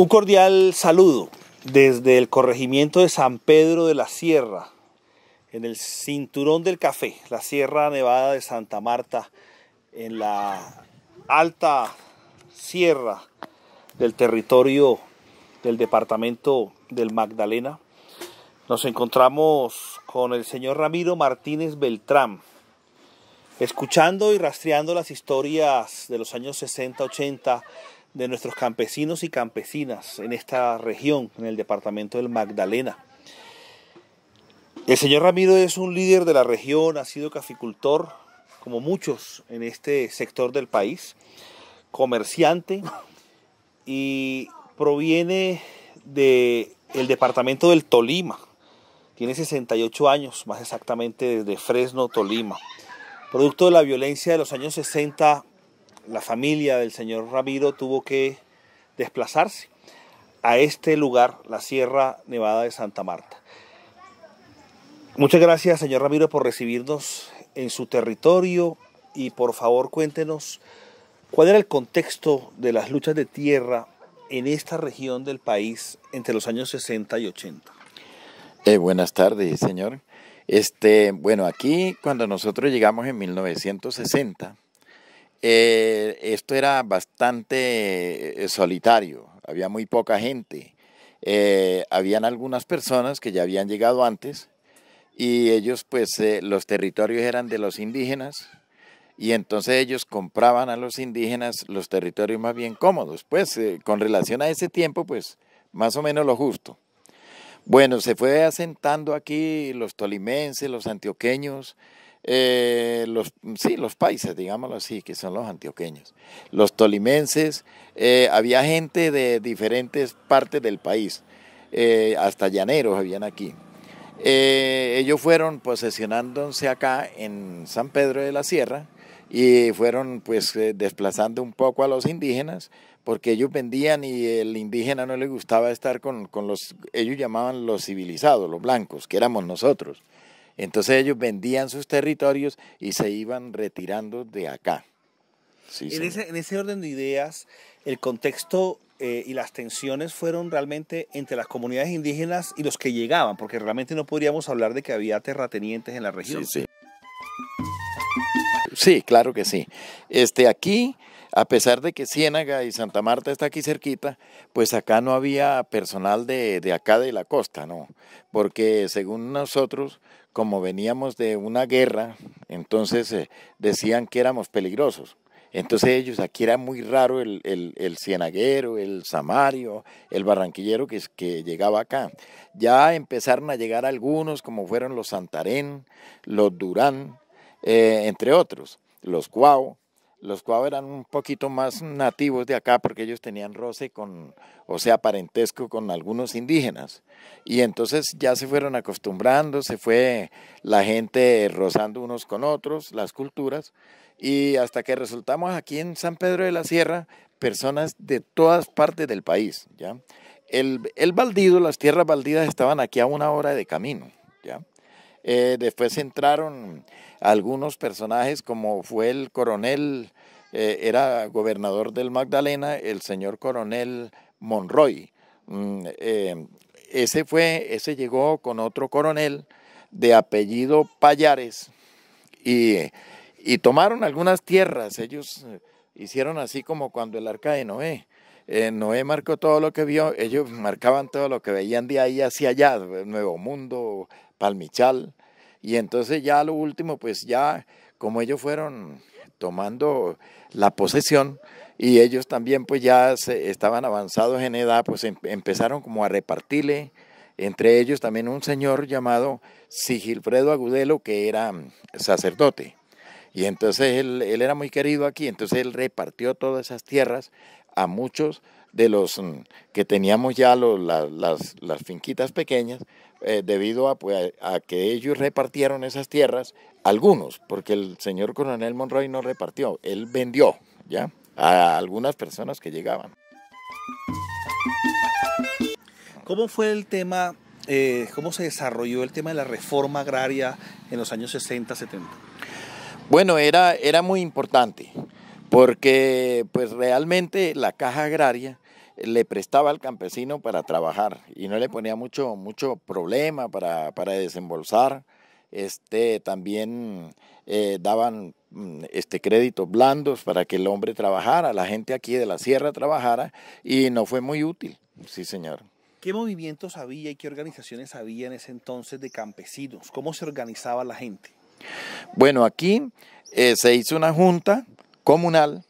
Un cordial saludo desde el corregimiento de San Pedro de la Sierra, en el cinturón del café, la Sierra Nevada de Santa Marta, en la alta sierra del territorio del departamento del Magdalena. Nos encontramos con el señor Ramiro Martínez Beltrán, escuchando y rastreando las historias de los años 60, 80 de nuestros campesinos y campesinas en esta región, en el departamento del Magdalena. El señor Ramiro es un líder de la región, ha sido caficultor, como muchos en este sector del país, comerciante y proviene del departamento del Tolima. Tiene 68 años, más exactamente desde Fresno, Tolima. Producto de la violencia de los años 60 la familia del señor Ramiro tuvo que desplazarse a este lugar, la Sierra Nevada de Santa Marta. Muchas gracias, señor Ramiro, por recibirnos en su territorio y por favor cuéntenos cuál era el contexto de las luchas de tierra en esta región del país entre los años 60 y 80. Eh, buenas tardes, señor. Este, bueno, aquí cuando nosotros llegamos en 1960, eh, esto era bastante eh, solitario, había muy poca gente. Eh, habían algunas personas que ya habían llegado antes y ellos pues los territorios eran de los indígenas y entonces ellos compraban a los indígenas los territorios más bien cómodos, pues con relación a ese tiempo pues más o menos lo justo. Bueno, se fue asentando aquí los tolimenses, los antioqueños, eh, los, sí, los países digámoslo así, que son los antioqueños, los tolimenses, eh, había gente de diferentes partes del país, eh, hasta llaneros habían aquí. ellos fueron posesionándose acá en San Pedro de la Sierra y fueron pues desplazando un poco a los indígenas porque ellos vendían y el indígena no le gustaba estar con, con los, ellos llamaban los civilizados, los blancos, que éramos nosotros. Entonces ellos vendían sus territorios y se iban retirando de acá. Sí, en, ese, orden de ideas, el contexto eh, y las tensiones fueron realmente entre las comunidades indígenas y los que llegaban, porque realmente no podríamos hablar de que había terratenientes en la región. Sí, sí claro que sí. Este, aquí a pesar de que Ciénaga y Santa Marta está aquí cerquita, pues acá no había personal de, de acá de la costa, ¿no? Porque según nosotros, como veníamos de una guerra, entonces eh, decían que éramos peligrosos. Entonces ellos, aquí era muy raro el, el, el cienaguero, el samario, el barranquillero que, que, llegaba acá. Ya empezaron a llegar algunos, como fueron los Santarén, los Durán, eh, entre otros, los Cuau, los Cuau eran un poquito más nativos de acá porque ellos tenían roce con, o sea, parentesco con algunos indígenas. Y entonces ya se fueron acostumbrando, se fue la gente rozando unos con otros, las culturas, y hasta que resultamos aquí en San Pedro de la Sierra, personas de todas partes del país, ¿ya? El, el baldido, las tierras baldidas estaban aquí a una hora de camino, ¿ya? Eh, después entraron algunos personajes como fue el coronel, eh, era gobernador del Magdalena, el señor coronel Monroy. Mm, eh, ese fue, ese llegó con otro coronel de apellido Payares y, tomaron algunas tierras. Ellos hicieron así como cuando el arca de Noé. Noé marcó todo lo que vio, ellos marcaban todo lo que veían de ahí hacia allá, Nuevo Mundo, Palmichal. Y entonces ya lo último, pues ya como ellos fueron tomando la posesión y ellos también pues ya estaban avanzados en edad, pues em, empezaron como a repartirle, entre ellos también un señor llamado Sigilfredo Agudelo, que era mm, sacerdote. Y entonces él, era muy querido aquí, entonces él repartió todas esas tierras a muchos de los mm, que teníamos ya las finquitas pequeñas, eh, debido pues, a, que ellos repartieron esas tierras, algunos, porque el señor coronel Monroy no repartió, él vendió, ¿ya? A algunas personas que llegaban. ¿Cómo fue el tema, eh, cómo se desarrolló el tema de la reforma agraria en los años 60, 70? Bueno, era, era muy importante, porque pues realmente la caja agraria le prestaba al campesino para trabajar y no le ponía mucho, mucho problema para, desembolsar. Este, también eh, daban mm, este, créditos blandos para que el hombre trabajara, la gente aquí de la sierra trabajara y no fue muy útil. Sí, señor. ¿Qué movimientos había y qué organizaciones había en ese entonces de campesinos? ¿Cómo se organizaba la gente? Bueno, aquí eh, se hizo una junta comunal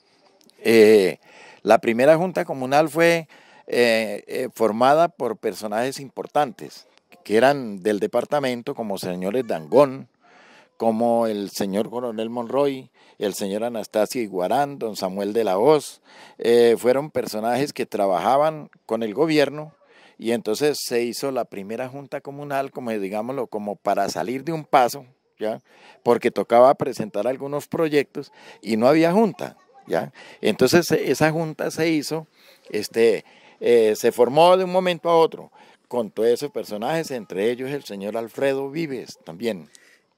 eh, la primera junta comunal fue eh, eh, formada por personajes importantes, que eran del departamento, como señores Dangón, como el señor coronel Monroy, el señor Anastasio Iguarán, don Samuel de la Hoz, eh, fueron personajes que trabajaban con el gobierno y entonces se hizo la primera junta comunal, como digámoslo, como para salir de un paso, ¿ya? porque tocaba presentar algunos proyectos y no había junta. Entonces esa junta se hizo, este, eh, se formó de un momento a otro con todos esos personajes, entre ellos el señor Alfredo Vives también.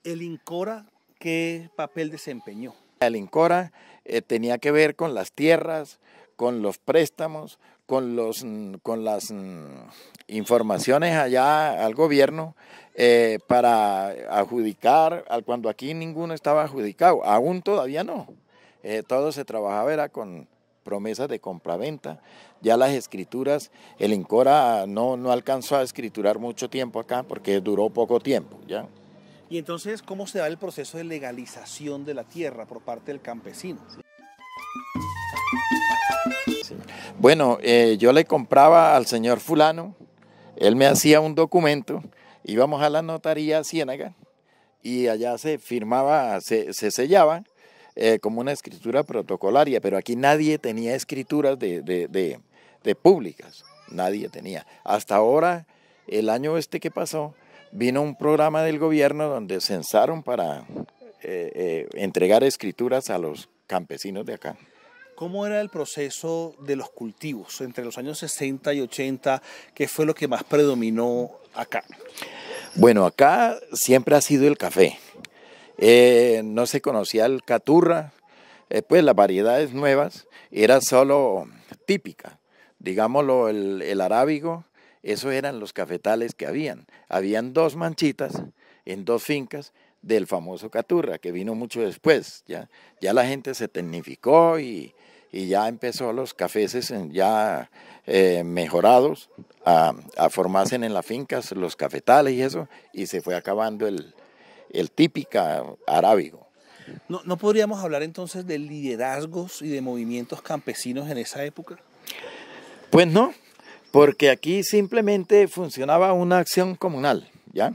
¿El Incora qué papel desempeñó? El Incora eh, tenía que ver con las tierras, con los préstamos, con, los, mm, con las mm, informaciones allá al gobierno eh, para adjudicar, cuando aquí ninguno estaba adjudicado, aún todavía no. Eh, todo se trabajaba era con promesas de compraventa. Ya las escrituras, el Incora no, no alcanzó a escriturar mucho tiempo acá porque duró poco tiempo. ¿ya? Y entonces, ¿cómo se da el proceso de legalización de la tierra por parte del campesino? Bueno, eh, yo le compraba al señor fulano, él me hacía un documento, íbamos a la notaría Ciénaga y allá se firmaba, se, se sellaba eh, como una escritura protocolaria, pero aquí nadie tenía escrituras de, públicas, nadie tenía. Hasta ahora, el año este que pasó, vino un programa del gobierno donde censaron para eh, eh, entregar escrituras a los campesinos de acá. ¿Cómo era el proceso de los cultivos entre los años 60 y 80? ¿Qué fue lo que más predominó acá? Bueno, acá siempre ha sido el café. Eh, no se conocía el caturra, eh, pues las variedades nuevas era solo típica, digámoslo, el, arábigo, esos eran los cafetales que habían. Habían dos manchitas en dos fincas del famoso Caturra, que vino mucho después. Ya, ya la gente se tecnificó y, ya empezó los cafeses ya eh, mejorados a, a, formarse en las fincas, los cafetales y eso, y se fue acabando el, el típica arábigo. No, ¿No, podríamos hablar entonces de liderazgos y de movimientos campesinos en esa época? Pues no, porque aquí simplemente funcionaba una acción comunal, ¿ya?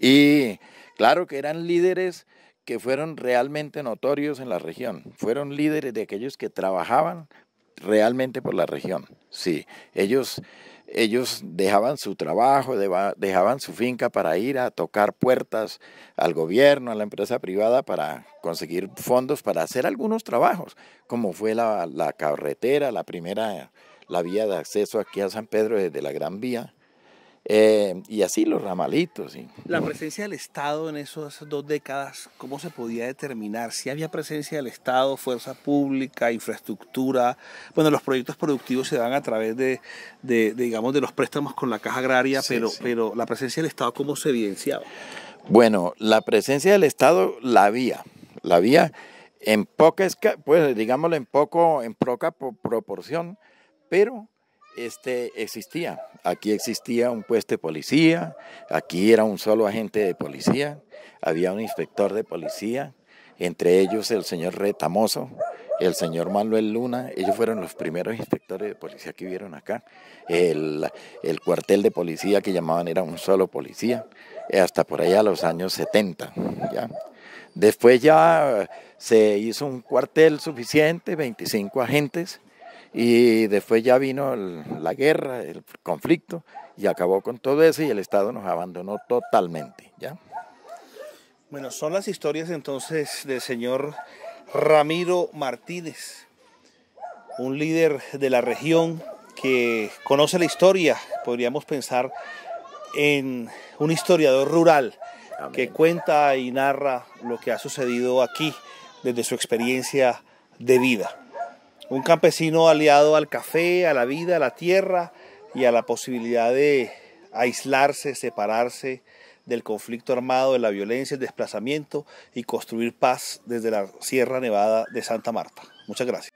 Y claro que eran líderes que fueron realmente notorios en la región, fueron líderes de aquellos que trabajaban realmente por la región, sí, ellos ellos dejaban su trabajo, dejaban su finca para ir a tocar puertas al gobierno, a la empresa privada, para conseguir fondos para hacer algunos trabajos, como fue la, carretera, la primera, la vía de acceso aquí a San Pedro desde la Gran Vía, eh, y así los ramalitos. La presencia del Estado en esas dos décadas, ¿cómo se podía determinar? Si había presencia del Estado, fuerza pública, infraestructura. Bueno, los proyectos productivos se dan a través de, digamos, de los préstamos con la caja agraria, pero, pero la presencia del Estado, ¿cómo se evidenciaba? Bueno, la presencia del Estado la había, la había en poca, pues digámoslo en poco, en poca proporción, pero este existía. Aquí existía un puesto de policía, aquí era un solo agente de policía, había un inspector de policía, entre ellos el señor Retamoso, el señor Manuel Luna, ellos fueron los primeros inspectores de policía que vieron acá. El, el cuartel de policía que llamaban era un solo policía, hasta por allá a los años 70. ¿ya? Después ya se hizo un cuartel suficiente, 25 agentes, y después ya vino la guerra, el conflicto, y acabó con todo eso y el Estado nos abandonó totalmente. ¿ya? Bueno, son las historias entonces del señor Ramiro Martínez, un líder de la región que conoce la historia, podríamos pensar en un historiador rural que cuenta y narra lo que ha sucedido aquí desde su experiencia de vida un campesino aliado al café, a la vida, a la tierra y a la posibilidad de aislarse, separarse del conflicto armado, de la violencia, el desplazamiento y construir paz desde la Sierra Nevada de Santa Marta. Muchas gracias.